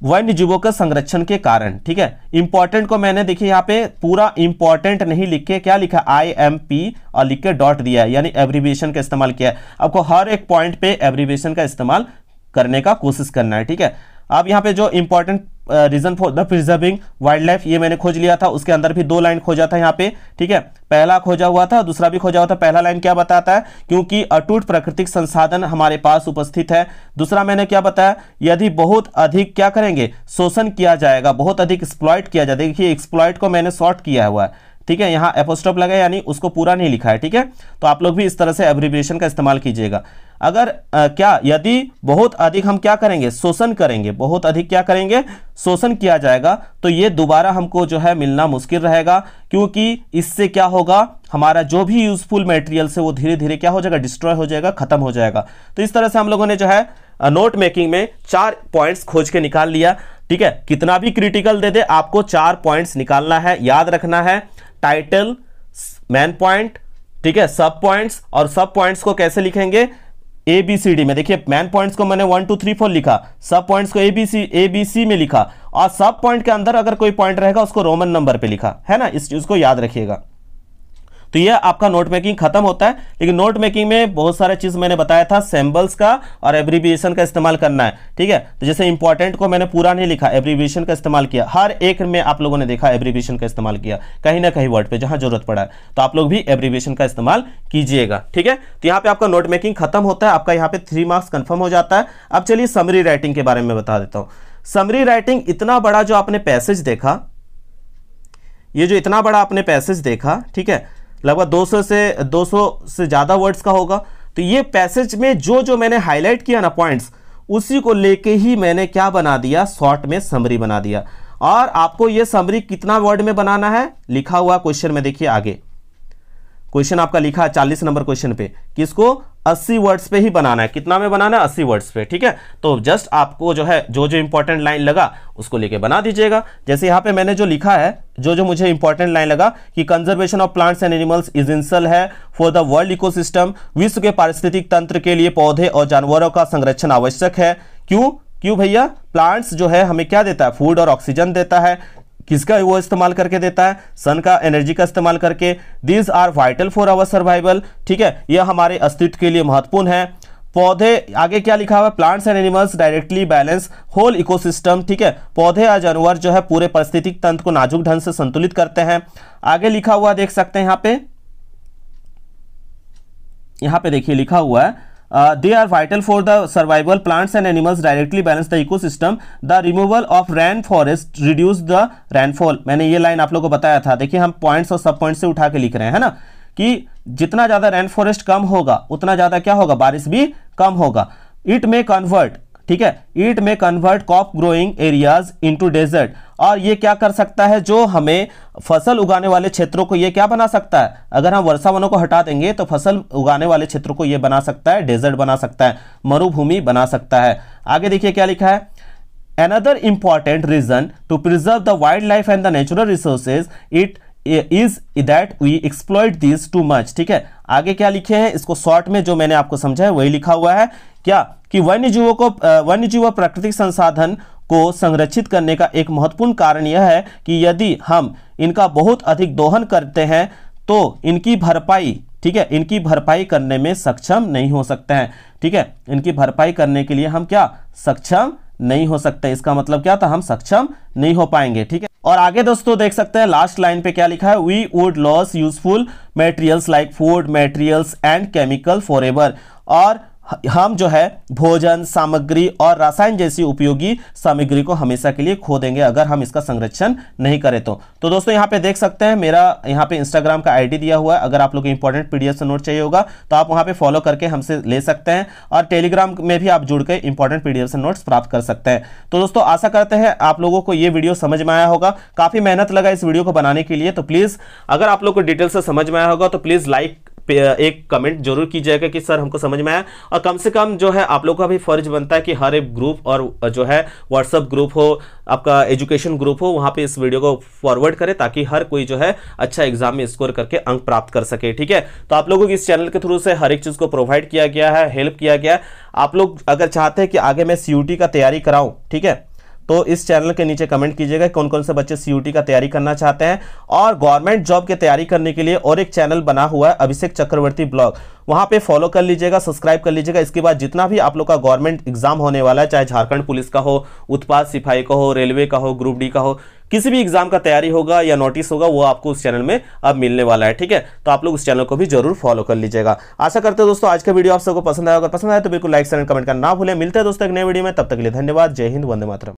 वन्य जीवों के संरक्षण के कारण ठीक है इंपॉर्टेंट को मैंने देखिए यहाँ पे पूरा इंपॉर्टेंट नहीं लिख के क्या लिखा आई एम पी और लिख के डॉट दिया है यानी एब्रीविएशन का इस्तेमाल किया है आपको हर एक पॉइंट पे एब्रीविएशन का इस्तेमाल करने का कोशिश करना है ठीक है अब यहाँ पे जो important reason for the preserving wildlife ये मैंने खोज लिया था उसके अंदर भी दो लाइन खोजा था यहाँ पे ठीक है पहला खोजा हुआ था दूसरा भी खोजा हुआ था पहला लाइन क्या बताता है क्योंकि अटूट प्राकृतिक संसाधन हमारे पास उपस्थित है दूसरा मैंने क्या बताया यदि बहुत अधिक क्या करेंगे शोषण किया जाएगा बहुत अधिक एक्सप्लॉयट किया जाएगा देखिए एक्सप्लॉयट को मैंने शॉर्ट किया हुआ है ठीक है यहाँ एपोस्टॉप लगा यानी उसको पूरा नहीं लिखा है ठीक है तो आप लोग भी इस तरह से एब्रिविएशन का इस्तेमाल कीजिएगा अगर आ, क्या यदि बहुत अधिक हम क्या करेंगे शोषण करेंगे बहुत अधिक क्या करेंगे शोषण किया जाएगा तो ये दोबारा हमको जो है मिलना मुश्किल रहेगा क्योंकि इससे क्या होगा हमारा जो भी यूजफुल मटेरियल से वो धीरे धीरे क्या हो जाएगा डिस्ट्रॉय हो जाएगा खत्म हो जाएगा तो इस तरह से हम लोगों ने जो है नोट मेकिंग में चार पॉइंट्स खोज के निकाल लिया ठीक है कितना भी क्रिटिकल दे दे आपको चार पॉइंट्स निकालना है याद रखना है टाइटल मैन पॉइंट ठीक है सब पॉइंट्स और सब पॉइंट्स को कैसे लिखेंगे ए बी सी डी में देखिए मैन पॉइंट्स को मैंने वन टू थ्री फोर लिखा सब पॉइंट्स को A B C A B C में लिखा और सब पॉइंट के अंदर अगर कोई पॉइंट रहेगा उसको रोमन नंबर पे लिखा है ना इस चीज़ को याद रखिएगा तो यह आपका नोट मेकिंग खत्म होता है लेकिन नोट मेकिंग में बहुत सारे चीज़ मैंने बताया था सैम्बल्स का और एब्रीविएशन का इस्तेमाल करना है ठीक है तो जैसे इंपॉर्टेंट को मैंने पूरा नहीं लिखा एब्रीविएशन का इस्तेमाल किया हर एक में आप लोगों ने देखा एब्रीविएशन का इस्तेमाल किया कहीं ना कहीं वर्ड पर जहां जरूरत पड़ा है तो आप लोग भी एब्रीविएशन का इस्तेमाल कीजिएगा ठीक है तो यहाँ पे आपका नोट मेकिंग खत्म होता है आपका यहाँ पे थ्री मार्क्स कन्फर्म हो जाता है अब चलिए समरी राइटिंग के बारे में बता देता हूँ समरी राइटिंग इतना बड़ा जो आपने पैसेज देखा ये जो इतना बड़ा आपने पैसेज देखा ठीक है लगभग 200 से 200 से ज़्यादा वर्ड्स का होगा तो ये पैसेज में जो जो मैंने हाईलाइट किया ना पॉइंट्स उसी को लेके ही मैंने क्या बना दिया शॉर्ट में समरी बना दिया और आपको ये समरी कितना वर्ड में बनाना है लिखा हुआ क्वेश्चन में देखिए आगे क्वेश्चन आपका लिखा है चालीस नंबर क्वेश्चन पे किसको अस्सी वर्ड्स पे ही बनाना है कितना में बनाना है अस्सी वर्ड्स पे ठीक है तो जस्ट आपको जो है जो जो इंपॉर्टेंट लाइन लगा उसको लेके बना दीजिएगा जैसे यहाँ पे मैंने जो लिखा है जो जो मुझे इंपॉर्टेंट लाइन लगा कि conservation of plants and animals essential है फॉर द वर्ल्ड इकोसिस्टम विश्व के पारिस्थितिक तंत्र के लिए पौधे और जानवरों का संरक्षण आवश्यक है क्यों क्यों भैया प्लांट्स जो है हमें क्या देता है फूड और ऑक्सीजन देता है किसका वो इस्तेमाल करके देता है सन का एनर्जी का इस्तेमाल करके these are vital for our survival ठीक है यह हमारे अस्तित्व के लिए महत्वपूर्ण है पौधे आगे क्या लिखा हुआ है plants and animals directly balance whole ecosystem ठीक है पौधे या जानवर जो है पूरे परिस्थितिक तंत्र को नाजुक ढंग से संतुलित करते हैं आगे लिखा हुआ देख सकते हैं यहाँ पे यहाँ पे देखिए लिखा हुआ है they are vital for the survival plants and animals directly balance the ecosystem the removal of rain forest reduce the rainfall मैंने ये लाइन आप लोग को बताया था देखिए हम पॉइंट्स और सब पॉइंट से उठा के लिख रहे हैं ना कि जितना ज्यादा रैन फॉरेस्ट कम होगा उतना ज्यादा क्या होगा बारिश भी कम होगा इट मे कन्वर्ट ठीक है इट में convert crop growing areas into desert और ये क्या कर सकता है जो हमें फसल उगाने वाले क्षेत्रों को ये क्या बना सकता है अगर हम वर्षा वनों को हटा देंगे तो फसल उगाने वाले क्षेत्रों को ये बना सकता है डेजर्ट बना सकता है मरुभूमि बना सकता है आगे देखिए क्या लिखा है important reason to preserve the wildlife and the natural resources it is that we exploit this too much ठीक है आगे क्या लिखे हैं इसको शॉर्ट में जो मैंने आपको समझा है वही लिखा हुआ है क्या कि वन्य जीवों को वन्य जीव प्राकृतिक संसाधन को संरक्षित करने का एक महत्वपूर्ण कारण यह है कि यदि हम इनका बहुत अधिक दोहन करते हैं तो इनकी भरपाई ठीक है इनकी भरपाई करने में सक्षम नहीं हो सकते हैं ठीक है इनकी भरपाई करने के लिए हम क्या सक्षम नहीं हो सकते इसका मतलब क्या था हम सक्षम नहीं हो पाएंगे ठीक है और आगे दोस्तों देख सकते हैं लास्ट लाइन पे क्या लिखा है we would lose useful materials like food materials and chemical for और हम जो है भोजन सामग्री और रासायन जैसी उपयोगी सामग्री को हमेशा के लिए खो देंगे अगर हम इसका संरक्षण नहीं करें तो तो दोस्तों यहाँ पे देख सकते हैं मेरा यहाँ पे इंस्टाग्राम का आईडी दिया हुआ है अगर आप लोग इंपॉर्टेंट पीडीएफ से नोट चाहिए होगा तो आप वहाँ पे फॉलो करके हमसे ले सकते हैं और टेलीग्राम में भी आप जुड़ के इंपॉर्टेंट पी से नोट्स प्राप्त कर सकते हैं तो दोस्तों आशा करते हैं आप लोगों को ये वीडियो समझ में आया होगा काफ़ी मेहनत लगा इस वीडियो को बनाने के लिए तो प्लीज़ अगर आप लोग को डिटेल से समझ में आया होगा तो प्लीज़ लाइक एक कमेंट जरूर कीजिएगा कि सर हमको समझ में आया और कम से कम जो है आप लोगों का भी फर्ज बनता है कि हर एक ग्रुप और जो है व्हाट्सअप ग्रुप हो आपका एजुकेशन ग्रुप हो वहाँ पे इस वीडियो को फॉरवर्ड करें ताकि हर कोई जो है अच्छा एग्जाम में स्कोर करके अंक प्राप्त कर सके ठीक है तो आप लोगों को इस चैनल के थ्रू से हर एक चीज़ को प्रोवाइड किया गया है हेल्प किया गया है आप लोग अगर चाहते हैं कि आगे मैं सी का तैयारी कराऊँ ठीक है तो इस चैनल के नीचे कमेंट कीजिएगा कौन कौन से बच्चे सी का तैयारी करना चाहते हैं और गवर्नमेंट जॉब की तैयारी करने के लिए और एक चैनल बना हुआ है अभिषेक चक्रवर्ती ब्लॉग वहाँ पे फॉलो कर लीजिएगा सब्सक्राइब कर लीजिएगा इसके बाद जितना भी आप लोग का गवर्नमेंट एग्जाम होने वाला है चाहे झारखंड पुलिस का हो उत्पाद सिपाही का हो रेलवे का हो ग्रुप डी का हो किसी भी एग्जाम का तैयारी होगा या नोटिस होगा वो आपको उस चैनल में अब मिलने वाला है ठीक है तो आप लोग उस चैनल को भी जरूर फॉलो कर लीजिएगा आशा करते हैं दोस्तों आज का वीडियो आप सबको पसंद आया अगर पसंद आया तो बिल्कुल लाइक शेयर कमेंट करना ना भूलें मिलते हैं दोस्तों एक नए वीडियो में तब तक के लिए धन्यवाद जय हिंद वंदे मातरम